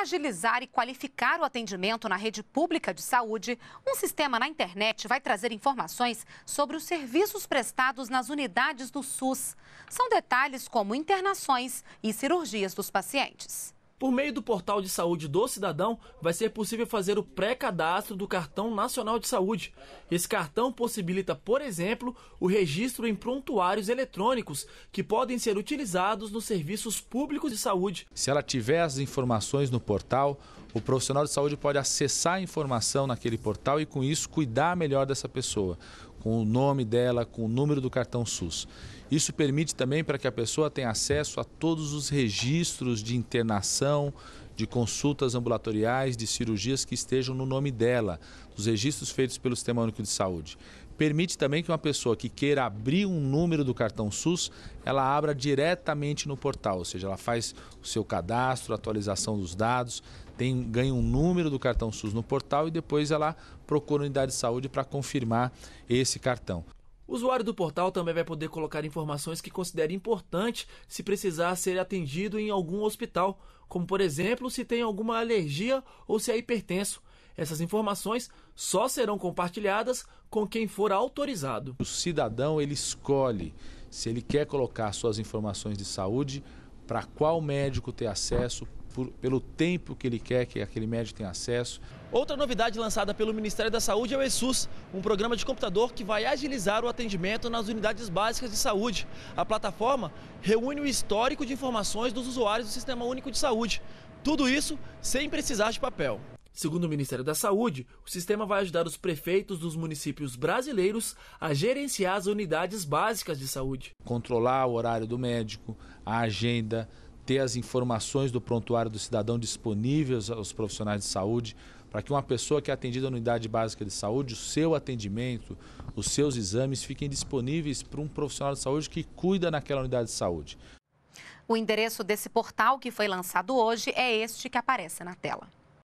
Para agilizar e qualificar o atendimento na rede pública de saúde, um sistema na internet vai trazer informações sobre os serviços prestados nas unidades do SUS. São detalhes como internações e cirurgias dos pacientes. Por meio do portal de saúde do cidadão, vai ser possível fazer o pré-cadastro do Cartão Nacional de Saúde. Esse cartão possibilita, por exemplo, o registro em prontuários eletrônicos que podem ser utilizados nos serviços públicos de saúde. Se ela tiver as informações no portal, o profissional de saúde pode acessar a informação naquele portal e, com isso, cuidar melhor dessa pessoa, com o nome dela, com o número do cartão SUS. Isso permite também para que a pessoa tenha acesso a todos os registros de internação, de consultas ambulatoriais, de cirurgias que estejam no nome dela, dos registros feitos pelo Sistema Único de Saúde. Permite também que uma pessoa que queira abrir um número do cartão SUS, ela abra diretamente no portal, ou seja, ela faz o seu cadastro, atualização dos dados, tem, ganha um número do cartão SUS no portal e depois ela procura a unidade de saúde para confirmar esse cartão. O usuário do portal também vai poder colocar informações que considere importante se precisar ser atendido em algum hospital, como por exemplo se tem alguma alergia ou se é hipertenso. Essas informações só serão compartilhadas com quem for autorizado. O cidadão ele escolhe se ele quer colocar suas informações de saúde, para qual médico ter acesso, por, pelo tempo que ele quer que aquele médico tenha acesso. Outra novidade lançada pelo Ministério da Saúde é o ESUS, um programa de computador que vai agilizar o atendimento nas unidades básicas de saúde. A plataforma reúne o histórico de informações dos usuários do Sistema Único de Saúde. Tudo isso sem precisar de papel. Segundo o Ministério da Saúde, o sistema vai ajudar os prefeitos dos municípios brasileiros a gerenciar as unidades básicas de saúde. Controlar o horário do médico, a agenda, ter as informações do prontuário do cidadão disponíveis aos profissionais de saúde, para que uma pessoa que é atendida na unidade básica de saúde, o seu atendimento, os seus exames fiquem disponíveis para um profissional de saúde que cuida naquela unidade de saúde. O endereço desse portal que foi lançado hoje é este que aparece na tela.